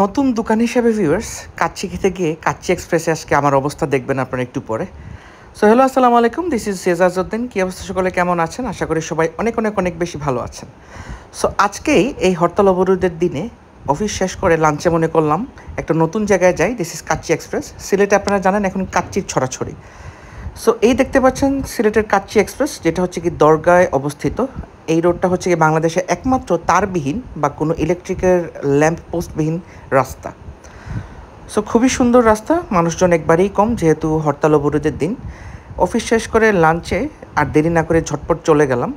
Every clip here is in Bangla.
নতুন দোকান হিসাবে ভিউয়ার্স কাচ্চি খেতে গিয়ে কাচ্চি এক্সপ্রেসে আজকে আমার অবস্থা দেখবেন আপনারা একটু পরে সো হ্যালো আসসালামু আলাইকুম দিস ইজ সেজাজউদ্দিন কী অবস্থা সকলে কেমন আছেন আশা করি সবাই অনেক অনেক অনেক বেশি ভালো আছেন সো আজকেই এই হরতাল অবরোধের দিনে অফিস শেষ করে লাঞ্চে মনে করলাম একটা নতুন জায়গায় যাই দিস ইজ কাচ্চি এক্সপ্রেস সিলেটে আপনারা জানেন এখন কাচ্চির ছড়াছড়ি সো এই দেখতে পাচ্ছেন সিলেটের কাচ্চি এক্সপ্রেস যেটা হচ্ছে কি দরগায় অবস্থিত এই রোডটা হচ্ছে কি বাংলাদেশে একমাত্র তারবিহীন বা কোনো ইলেকট্রিকের ল্যাম্প পোস্টবিহীন রাস্তা সো খুবই সুন্দর রাস্তা মানুষজন একবারেই কম যেহেতু হরতাল অবরোধের দিন অফিস শেষ করে লাঞ্চে আর দেরি না করে ঝটপট চলে গেলাম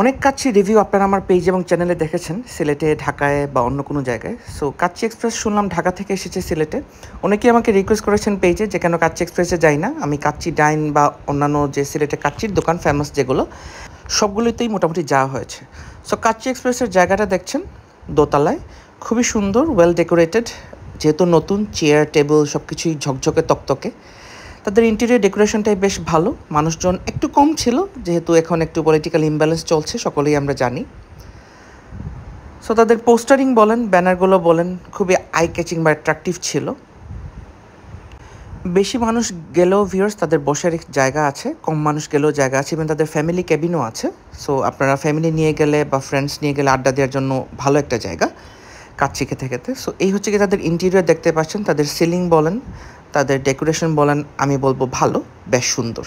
অনেক কাচ্ছি রিভিউ আপনারা আমার পেজ এবং চ্যানেলে দেখেছেন সিলেটে ঢাকায় বা অন্য কোনো জায়গায় সো কাচ্চি এক্সপ্রেস শুনলাম ঢাকা থেকে এসেছে সিলেটে অনেকেই আমাকে রিকোয়েস্ট করেছেন পেজে যে কেন কাচ্চি এক্সপ্রেসে যাই না আমি কাচ্চি ডাইন বা অন্যান্য যে সিলেটে কাচ্চির দোকান ফেমাস যেগুলো সবগুলোতেই মোটামুটি যাওয়া হয়েছে সো কাচ্চি এক্সপ্রেসের জায়গাটা দেখছেন দোতলায় খুবই সুন্দর ওয়েল ডেকোরেটেড যেহেতু নতুন চেয়ার টেবিল সব কিছুই ঝকঝকে তকতকে তাদের ইন্টেরিয়র ডেকোরেশনটাই বেশ ভালো মানুষজন একটু কম ছিল যেহেতু এখন একটু পলিটিক্যাল ইমব্যালেন্স চলছে সকলেই আমরা জানি সো তাদের পোস্টারিং বলেন ব্যানারগুলো বলেন খুবই আই ক্যাচিং বা অ্যাট্রাকটিভ ছিল বেশি মানুষ গেলেও ভিউয়ার্স তাদের বসার জায়গা আছে কম মানুষ গেলেও জায়গা আছে ইভেন তাদের ফ্যামিলি ক্যাবিনও আছে সো আপনারা ফ্যামিলি নিয়ে গেলে বা ফ্রেন্ডস নিয়ে গেলে আড্ডা দেওয়ার জন্য ভালো একটা জায়গা কাছে খেতে খেতে সো এই হচ্ছে কি তাদের ইন্টেরিয়র দেখতে পাচ্ছেন তাদের সিলিং বলেন তাদের ডেকোরেশন বলেন আমি বলবো ভালো বেশ সুন্দর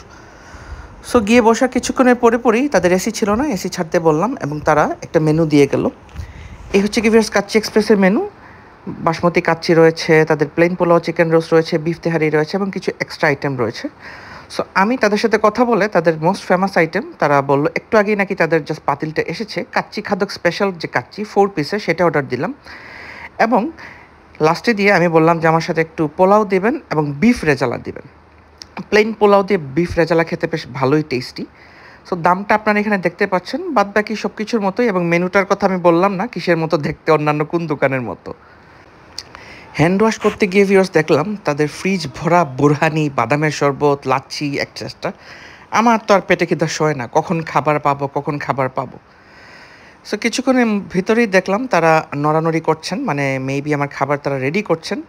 সো গিয়ে বসার কিছুক্ষণের পরে পরেই তাদের এসি ছিল না এসি ছাড়তে বললাম এবং তারা একটা মেনু দিয়ে গেল এই হচ্ছে কি কাচ্চি এক্সপ্রেসের মেনু বাসমতি কাচ্চি রয়েছে তাদের প্লেন পোলাও চিকেন রোস্ট রয়েছে বিফ তেহারি রয়েছে এবং কিছু এক্সট্রা আইটেম রয়েছে সো আমি তাদের সাথে কথা বলে তাদের মোস্ট ফেমাস আইটেম তারা বললো একটু আগেই নাকি তাদের জাস্ট পাতিলটা এসেছে কাচ্চি খাদক স্পেশাল যে কাচ্চি ফোর পিসে সেটা অর্ডার দিলাম এবং লাস্টে দিয়ে আমি বললাম যে আমার সাথে একটু পোলাও দেবেন এবং বিফ রেজালা দেবেন প্লেন পোলাও দিয়ে বিফ রেজালা খেতে বেশ ভালোই টেস্টি সো দামটা আপনারা এখানে দেখতে পাচ্ছেন বাদ বাকি সব কিছুর মতোই এবং মেনুটার কথা আমি বললাম না কিসের মতো দেখতে অন্যান্য কোন দোকানের মতো হ্যান্ড ওয়াশ করতে গিয়ে ভিউর্স দেখলাম তাদের ফ্রিজ ভরা বুরহানি বাদামের শরবত লাচ্ছি একচাসটা আমার তো আর পেটে খিদা সয় না কখন খাবার পাবো কখন খাবার পাবো সো কিছুক্ষণের ভিতরেই দেখলাম তারা নড়ানড়ি করছেন মানে মেবি আমার খাবার তারা রেডি করছেন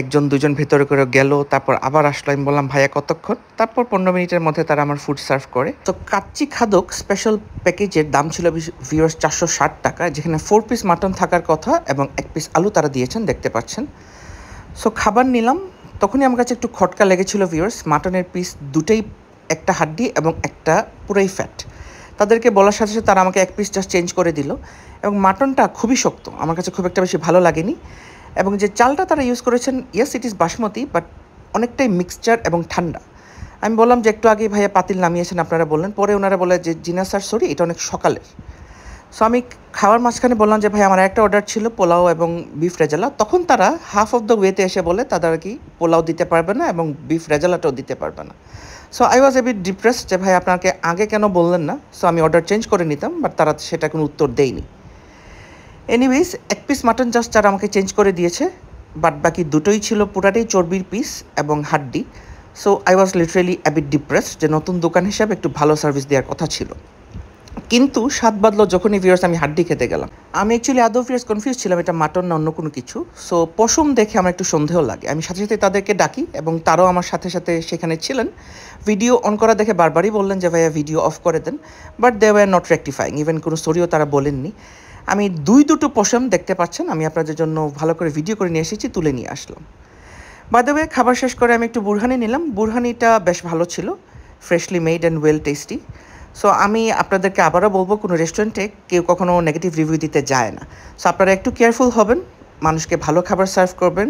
একজন দুজন ভেতরে করে গেল তারপর আবার আসলো আমি বললাম ভাইয়া কতক্ষণ তারপর পনেরো মিনিটের মধ্যে তারা আমার ফুড সার্ভ করে তো কাচ্চি খাদক স্পেশাল প্যাকেজের দাম ছিল ভিউর্স চারশো ষাট টাকা যেখানে ফোর পিস মাটন থাকার কথা এবং এক পিস আলু তারা দিয়েছেন দেখতে পাচ্ছেন সো খাবার নিলাম তখনই আমার কাছে একটু খটকা লেগেছিল ভিউর্স মাটনের পিস দুটোই একটা হাড্ডি এবং একটা পুরোই ফ্যাট তাদেরকে বলার সাথে সাথে তারা আমাকে এক পিস জাস্ট চেঞ্জ করে দিল এবং মাটনটা খুবই শক্ত আমার কাছে খুব একটা বেশি ভালো লাগেনি এবং যে চালটা তারা ইউজ করেছেন yes it is basmati but অনেকটাই মিক্সচার এবং ঠান্ডা আমি বললাম যে একটু আগে ভাইয়া পাতিল নামিয়েছেন আপনারা বললেন পরে ওনারা বলে যে জিনা সার সরি এটা অনেক সকালের সো আমি খাওয়ার মাঝখানে বললাম যে ভাই আমার একটা অর্ডার ছিল পোলাও এবং বিফ রেজালা তখন তারা হাফ অফ দ্য ওয়েতে এসে বলে তাদের কি পোলাও দিতে পারবে না এবং বিফ রেজালাটাও দিতে পারবে না so I was a bit depress যে ভাই আপনাকে আগে কেন বললেন না সো আমি অর্ডার চেঞ্জ করে নিতাম বাট তারা সেটা কোনো উত্তর দেয়নি এনিওয়েজ এক পিস মাটন জাস্ট যারা আমাকে চেঞ্জ করে দিয়েছে বাট বাকি দুটোই ছিল পুরাটাই চর্বির পিস এবং হাড্ডি so I was literally a bit depress যে নতুন দোকান হিসাবে একটু ভালো সার্ভিস দেওয়ার কথা ছিল কিন্তু স্বাদ বাদলো যখনই ফিরস আমি হাড্ডি খেতে গেলাম আমি অ্যাকচুয়ালি আদৌ ফিরস কনফিউজ ছিলাম এটা মাটন না অন্য কোনো কিছু সো পশম দেখে আমার একটু সন্দেহ লাগে আমি সাথে সাথে তাদেরকে ডাকি এবং তারাও আমার সাথে সাথে সেখানে ছিলেন ভিডিও অন করা দেখে বারবারই বললেন যে ভাইয়া ভিডিও অফ করে দেন but they were not rectifying even কোনো স্টোরিও তারা বলেননি আমি দুই দুটো পশম দেখতে পাচ্ছেন আমি আপনাদের জন্য ভালো করে ভিডিও করে নিয়ে এসেছি তুলে নিয়ে আসলাম বাদেবে খাবার শেষ করে আমি একটু বুরহানি নিলাম বুরহানিটা বেশ ভালো ছিল freshly made and well tasty so আমি আপনাদেরকে আবারও বলবো কোনো রেস্টুরেন্টে কেউ কখনো নেগেটিভ রিভিউ দিতে যায় না সো আপনারা একটু কেয়ারফুল হবেন মানুষকে ভালো খাবার সার্ভ করবেন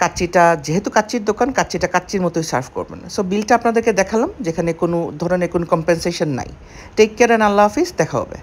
কাচ্চিটা যেহেতু কাচ্চির দোকান কাচ্চিটা কাচ্চির মতোই সার্ভ করবেন সো বিলটা আপনাদেরকে দেখালাম যেখানে কোনো ধরনের কোনো কম্পেনসেশন নাই টেক কেয়ার অ্যান্ড আল্লাহ হাফিজ দেখা হবে